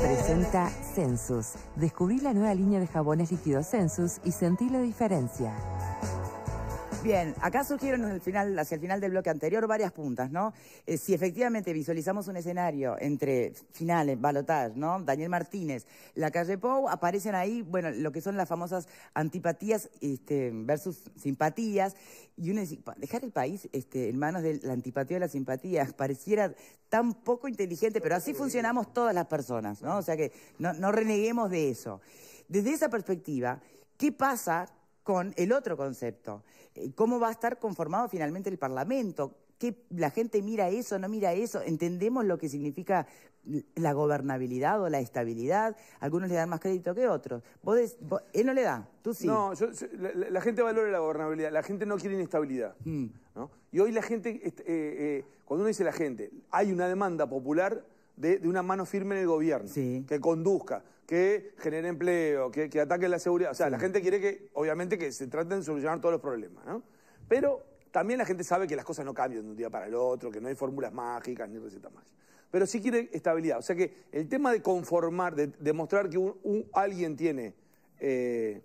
Presenta Census. Descubrí la nueva línea de jabones líquidos Census y sentí la diferencia. Bien, acá surgieron hacia el final del bloque anterior varias puntas, ¿no? Eh, si efectivamente visualizamos un escenario entre finales, balotage, ¿no? Daniel Martínez, la calle Pou, aparecen ahí, bueno, lo que son las famosas antipatías este, versus simpatías. Y uno dice, dejar el país este, en manos de la antipatía o la simpatía pareciera tan poco inteligente, pero así funcionamos todas las personas, ¿no? O sea que no, no reneguemos de eso. Desde esa perspectiva, ¿qué pasa con el otro concepto. Eh, ¿Cómo va a estar conformado finalmente el Parlamento? ¿Qué, ¿La gente mira eso, no mira eso? ¿Entendemos lo que significa la gobernabilidad o la estabilidad? Algunos le dan más crédito que otros. él no le da, tú sí. No, la, gente valora la gobernabilidad, la gente no quiere inestabilidad. Mm. Y hoy la gente, este, eh, eh, cuando uno dice la gente, hay una demanda popular de, una mano firme en el gobierno, que conduzca, que genere empleo, que, ataque la seguridad. O sea, la gente quiere que, obviamente, que se traten de solucionar todos los problemas, ¿no? Pero también la gente sabe que las cosas no cambian de un día para el otro, que no hay fórmulas mágicas ni recetas mágicas. Pero sí quiere estabilidad. O sea que el tema de conformar, de demostrar que alguien tiene... Eh,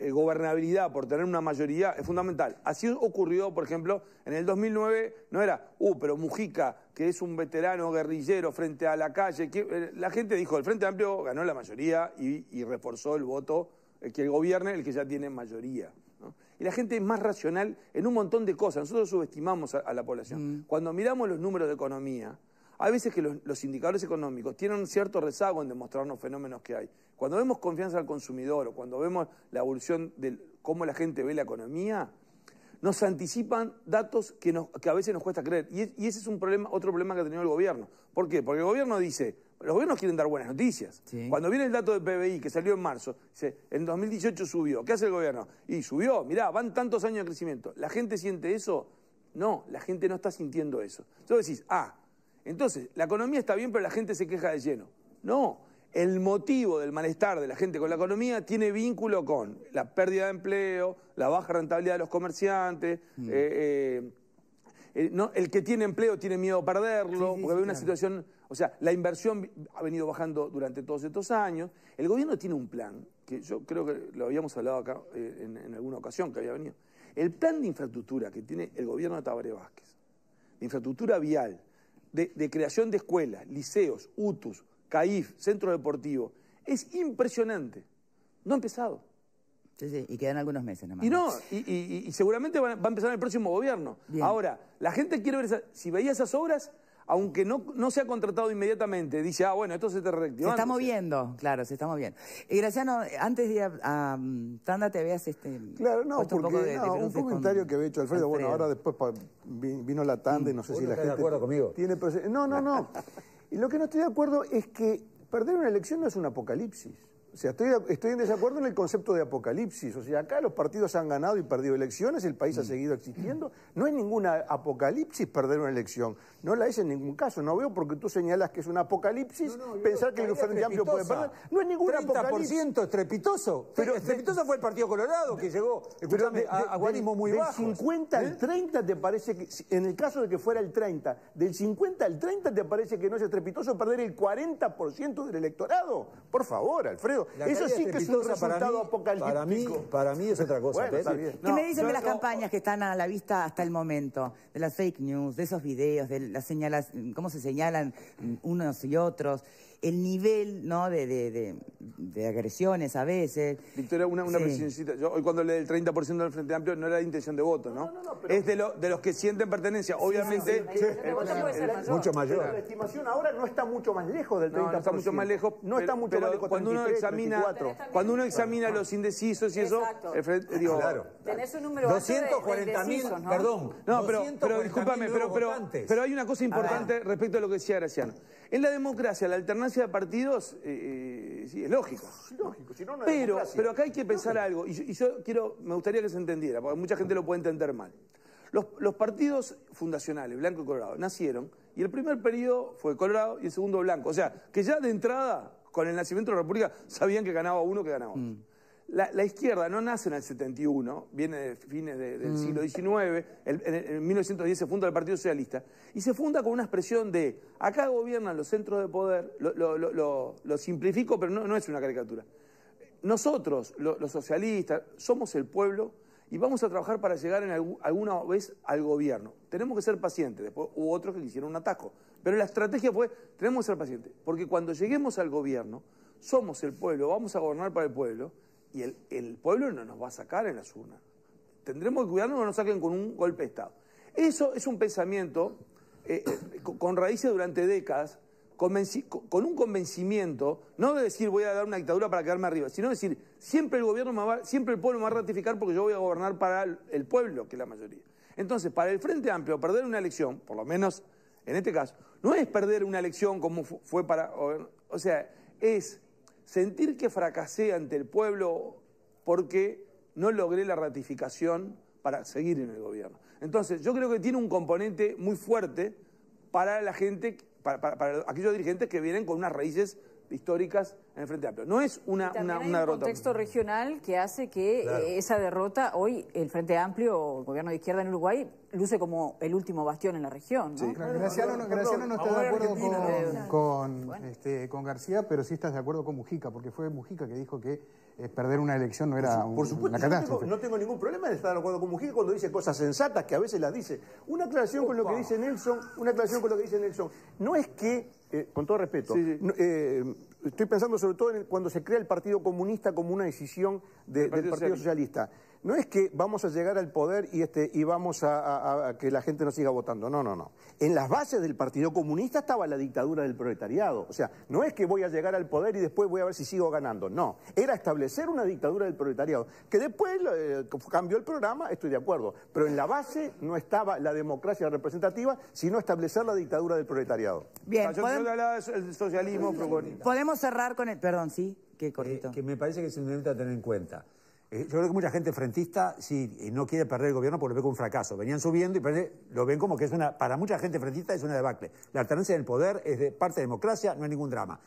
eh, gobernabilidad, por tener una mayoría, es fundamental. Así ocurrió, por ejemplo, en el 2009, no era, uh, pero Mujica, que es un veterano guerrillero frente a la calle, eh, la gente dijo, el Frente Amplio ganó la mayoría y, reforzó el voto eh, que que gobierne el que ya tiene mayoría. Y la gente es más racional en un montón de cosas. Nosotros subestimamos a, la población. Mm. Cuando miramos los números de economía, hay veces que los, indicadores económicos tienen un cierto rezago en demostrarnos fenómenos que hay. Cuando vemos confianza al consumidor o cuando vemos la evolución de cómo la gente ve la economía, nos anticipan datos que, a veces nos cuesta creer. Y, ese es otro problema que ha tenido el gobierno. ¿Por qué? Porque el gobierno dice, los gobiernos quieren dar buenas noticias. Cuando viene el dato de PBI que salió en marzo, dice, en 2018 subió. ¿Qué hace el gobierno? Y subió, mirá, van tantos años de crecimiento. ¿La gente siente eso? No, la gente no está sintiendo eso. Entonces decís, ah, entonces, la economía está bien, pero la gente se queja de lleno. No, el motivo del malestar de la gente con la economía tiene vínculo con la pérdida de empleo, la baja rentabilidad de los comerciantes, mm. eh, eh, eh, el, que tiene empleo tiene miedo a perderlo, porque hay una situación, o sea, la inversión ha venido bajando durante todos estos años. El gobierno tiene un plan, que yo creo que lo habíamos hablado acá en, en, alguna ocasión que había venido. El plan de infraestructura que tiene el gobierno de Tabaré Vázquez, de infraestructura vial, de, creación de escuelas, liceos, UTUS, CAIF, centro deportivo, es impresionante. No ha empezado. Sí, sí, y quedan algunos meses nomás. Y no, y, seguramente va, a empezar el próximo gobierno. Ahora, la gente quiere ver, si veía esas obras, aunque no, no se ha contratado inmediatamente, dice, ah, bueno, esto se te reactivando. Se está moviendo, claro, se está moviendo. Y Graciano, antes de ir a, mm, Tanda te veas este... Claro, no, un, no, un comentario que había hecho Alfredo, bueno, ahora después vino la Tanda y no sé si la gente... de acuerdo conmigo? no, no, no. y lo que no estoy de acuerdo es que perder una elección no es un apocalipsis sea, estoy, en desacuerdo en el concepto de apocalipsis. O sea, acá los partidos han ganado y perdido elecciones, el país ha mm. seguido existiendo. No es ninguna apocalipsis perder una elección. No la es en ningún caso. No veo porque tú señalas que es una apocalipsis pensar que el Frente Amplio puede perder. No es ninguna apocalipsis. estrepitoso. Pero estrepitoso fue el Partido Colorado que llegó a, a guarismo muy del 50 al 30 ¿Eh? te parece que, en el caso de que fuera el 30, del 50 al 30 te parece que no es estrepitoso perder el 40% del electorado. Por favor, Alfredo. Eso sí que es un resultado apocalíptico. Para mí, para mí es otra cosa. ¿Qué me dicen de las campañas que están a la vista hasta el momento? De las fake news, de esos videos, de las cómo se señalan unos y otros el nivel ¿no? de, agresiones a veces. Victoria, una, una Yo hoy cuando leí el 30% del Frente Amplio no era la intención de voto, ¿no? Es de, los que sienten pertenencia. Obviamente... mucho mayor. La estimación ahora no está mucho más lejos del 30%. No, está mucho más lejos. No está mucho más lejos. Cuando uno examina, cuando uno examina los indecisos y eso... Tenés un número 240 mil, perdón. No, pero, discúlpame, pero hay una cosa importante respecto a lo que decía Graciano. En la democracia, la alternancia de partidos, eh, eh, sí, es lógico, pero, acá hay que pensar algo, y yo, quiero, me gustaría que se entendiera, porque mucha gente lo puede entender mal. Los, partidos fundacionales, blanco y colorado, nacieron, y el primer periodo fue colorado y el segundo blanco. O sea, que ya de entrada, con el nacimiento de la República, sabían que ganaba uno que ganaba otro. Mm. La, izquierda no nace en el 71, viene de fines del mm. siglo XIX, en, 1910 se funda el Partido Socialista, y se funda con una expresión de, acá gobiernan los centros de poder, lo, simplifico, pero no, no, es una caricatura. Nosotros, los socialistas, somos el pueblo y vamos a trabajar para llegar alguna vez al gobierno. Tenemos que ser pacientes, después hubo otros que le hicieron un atajo. pero la estrategia fue, tenemos que ser pacientes, porque cuando lleguemos al gobierno, somos el pueblo, vamos a gobernar para el pueblo, y el, pueblo no nos va a sacar en las urnas. Tendremos que cuidarnos que no nos saquen con un golpe de Estado. Eso es un pensamiento eh, eh, con raíces durante décadas, con un convencimiento, no de decir voy a dar una dictadura para quedarme arriba, sino de decir siempre el gobierno siempre el pueblo me va a ratificar porque yo voy a gobernar para el, pueblo, que es la mayoría. Entonces, para el Frente Amplio, perder una elección, por lo menos en este caso, no es perder una elección como fue para. o sea, es sentir que fracasé ante el pueblo porque no logré la ratificación para seguir en el gobierno. Entonces, yo creo que tiene un componente muy fuerte para la gente, para, aquellos dirigentes que vienen con unas raíces históricas en el Frente Amplio. No es una, También una, un contexto regional que hace que eh, esa derrota, hoy el Frente Amplio el gobierno de izquierda en Uruguay, luce como el último bastión en la región. Graciano, no, está de acuerdo con, este, con García, pero sí estás de acuerdo con Mujica, porque fue Mujica que dijo que eh, perder una elección no era un, Por supuesto, una catástrofe. No tengo, no tengo, ningún problema de estar de acuerdo con Mujica cuando dice cosas sensatas, que a veces las dice. Una aclaración con lo que dice Nelson, una aclaración con lo que dice Nelson. No es que, eh, con todo respeto, eh, estoy pensando sobre todo en cuando se crea el Partido Comunista como una decisión del Partido Socialista no es que vamos a llegar al poder y, este, vamos a, que la gente no siga votando. No, no, no. En las bases del Partido Comunista estaba la dictadura del proletariado. O sea, no es que voy a llegar al poder y después voy a ver si sigo ganando. No. Era establecer una dictadura del proletariado. Que después eh, cambió el programa, estoy de acuerdo. Pero en la base no estaba la democracia representativa, sino establecer la dictadura del proletariado. Bien. Ah, podemos... socialismo. Podemos cerrar con el... Perdón, sí. Qué cortito. Eh, que me parece que se necesita tener en cuenta. Eh, yo creo que mucha gente frentista, si eh, no quiere perder el gobierno, porque lo ve como un fracaso. Venían subiendo y lo ven como que es una, para mucha gente frentista es una debacle. La alternancia del poder es de parte de democracia, no hay ningún drama.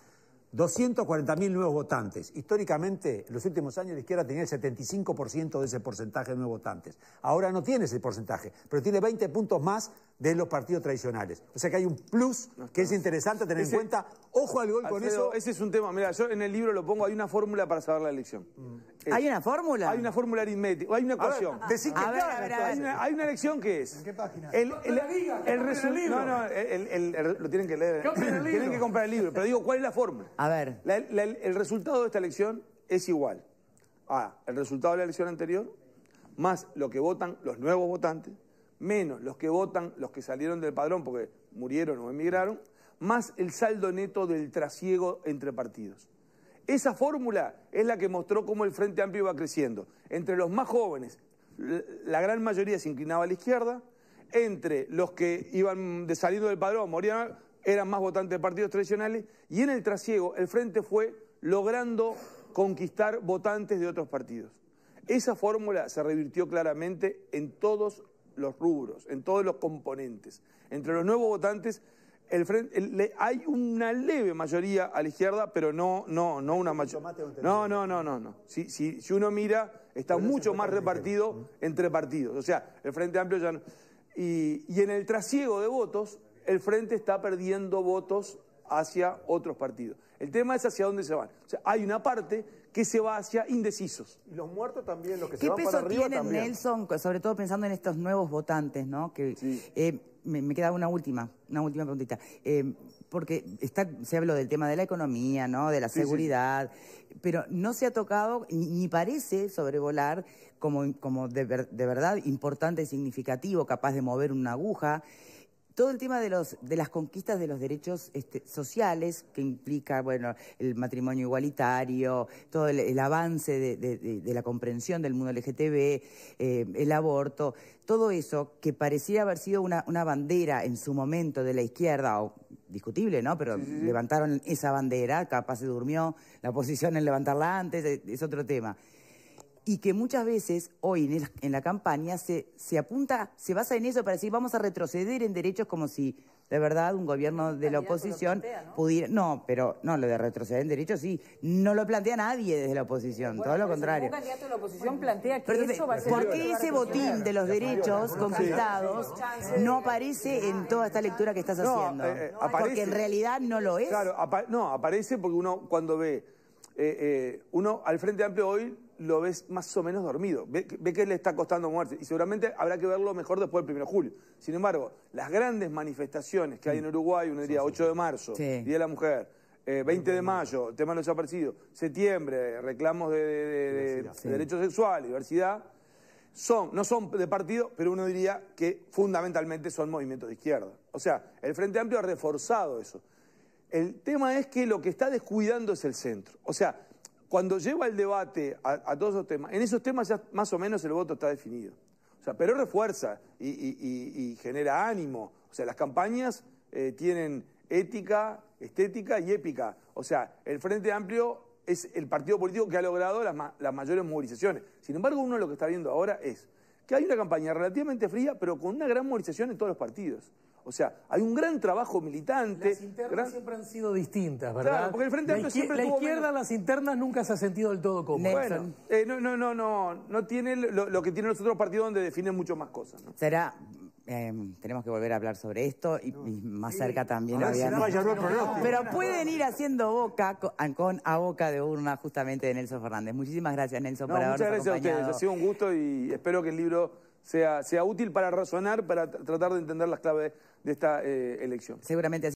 240.000 nuevos votantes. Históricamente, en los últimos años, la izquierda tenía el 75% de ese porcentaje de nuevos votantes. Ahora no tiene ese porcentaje, pero tiene 20 puntos más de los partidos tradicionales. O sea que hay un plus que es interesante tener en cuenta. Ojo al gol con eso. Ese es un tema. Mira, yo en el libro lo pongo, hay una fórmula para saber la elección. Mm. ¿Hay una fórmula? Hay una fórmula aritmética, hay una ecuación. que hay, una, elección que es. ¿En qué página? El, el, el, No, no, lo tienen que leer. Tienen que comprar el libro. Pero digo, ¿cuál es la fórmula? A ver. el resultado de esta elección es igual a el resultado de la elección anterior más lo que votan los nuevos votantes menos los que votan, los que salieron del padrón porque murieron o emigraron, más el saldo neto del trasiego entre partidos. Esa fórmula es la que mostró cómo el Frente Amplio iba creciendo. Entre los más jóvenes, la gran mayoría se inclinaba a la izquierda, entre los que iban de saliendo del padrón, morían, eran más votantes de partidos tradicionales, y en el trasiego el Frente fue logrando conquistar votantes de otros partidos. Esa fórmula se revirtió claramente en todos los rubros, en todos los componentes. Entre los nuevos votantes hay una leve mayoría a la izquierda, pero no, no, no una mayoría. No, no, no, no, no. Si, uno mira, está mucho más repartido entre partidos. O sea, el Frente Amplio ya no. y en el trasiego de votos, el Frente está perdiendo votos hacia otros partidos. El tema es hacia dónde se van. O sea, hay una parte que se va hacia indecisos. los muertos también, los que se van para arriba ¿Qué peso Nelson, sobre todo pensando en estos nuevos votantes, ¿no? Que, eh, me, queda una última, una última preguntita. Eh, porque se habló del tema de la economía, ¿no? De la seguridad, pero no se ha tocado, ni, parece sobrevolar como, de, de verdad importante y significativo, capaz de mover una aguja todo el tema de los de las conquistas de los derechos este, sociales que implica bueno el matrimonio igualitario todo el, avance de, la comprensión del mundo LGTB eh, el aborto todo eso que parecía haber sido una, bandera en su momento de la izquierda o discutible no pero levantaron esa bandera capaz se durmió la oposición en levantarla antes es otro tema y que muchas veces hoy en, la campaña se, apunta, se basa en eso para decir vamos a retroceder en derechos como si de verdad un gobierno de la oposición pudiera... No, pero no, lo de retroceder en derechos sí, no lo plantea nadie desde la oposición, todo lo contrario. candidato de la oposición plantea que ¿Por qué ese botín de los derechos conquistados no aparece en toda esta lectura que estás haciendo? Eh, eh, porque en realidad no lo es. Claro, no, aparece porque uno cuando ve eh, eh, uno al Frente Amplio hoy lo ves más o menos dormido, ve, que le está costando muerte y seguramente habrá que verlo mejor después del 1 de julio. Sin embargo, las grandes manifestaciones que hay en mm. Uruguay, uno diría 8 de marzo, Día de la Mujer, 20 eh, de mayo, tema de los desaparecidos, septiembre, reclamos de, derechos sexuales, diversidad, son, no son de partido, pero uno diría que fundamentalmente son movimientos de izquierda. O sea, el Frente Amplio ha reforzado eso. El tema es que lo que está descuidando es el centro. O sea, cuando lleva el debate a, todos esos temas, en esos temas ya más o menos el voto está definido. O sea, pero refuerza y, genera ánimo. O sea, las campañas eh, tienen ética, estética y épica. O sea, el Frente Amplio es el partido político que ha logrado las, las, mayores movilizaciones. Sin embargo, uno lo que está viendo ahora es que hay una campaña relativamente fría, pero con una gran movilización en todos los partidos. O sea, hay un gran trabajo militante. Las internas siempre han sido distintas, ¿verdad? Claro, porque el Frente Amplio siempre La izquierda, las internas, nunca se ha sentido del todo como. Bueno, eh, no, no, no, no, no tiene lo, que tienen los otros partidos donde definen mucho más cosas. Será... Em, tenemos que volver a hablar sobre esto y, más cerca también Pero pueden ir haciendo boca ah, con, a boca de urna justamente de Nelson Fernández. Muchísimas gracias Nelson por habernos acompañado. Muchas gracias a ustedes, ha sido un gusto y espero que el libro sea, sea útil para razonar, para tratar de entender las claves de esta eh, elección.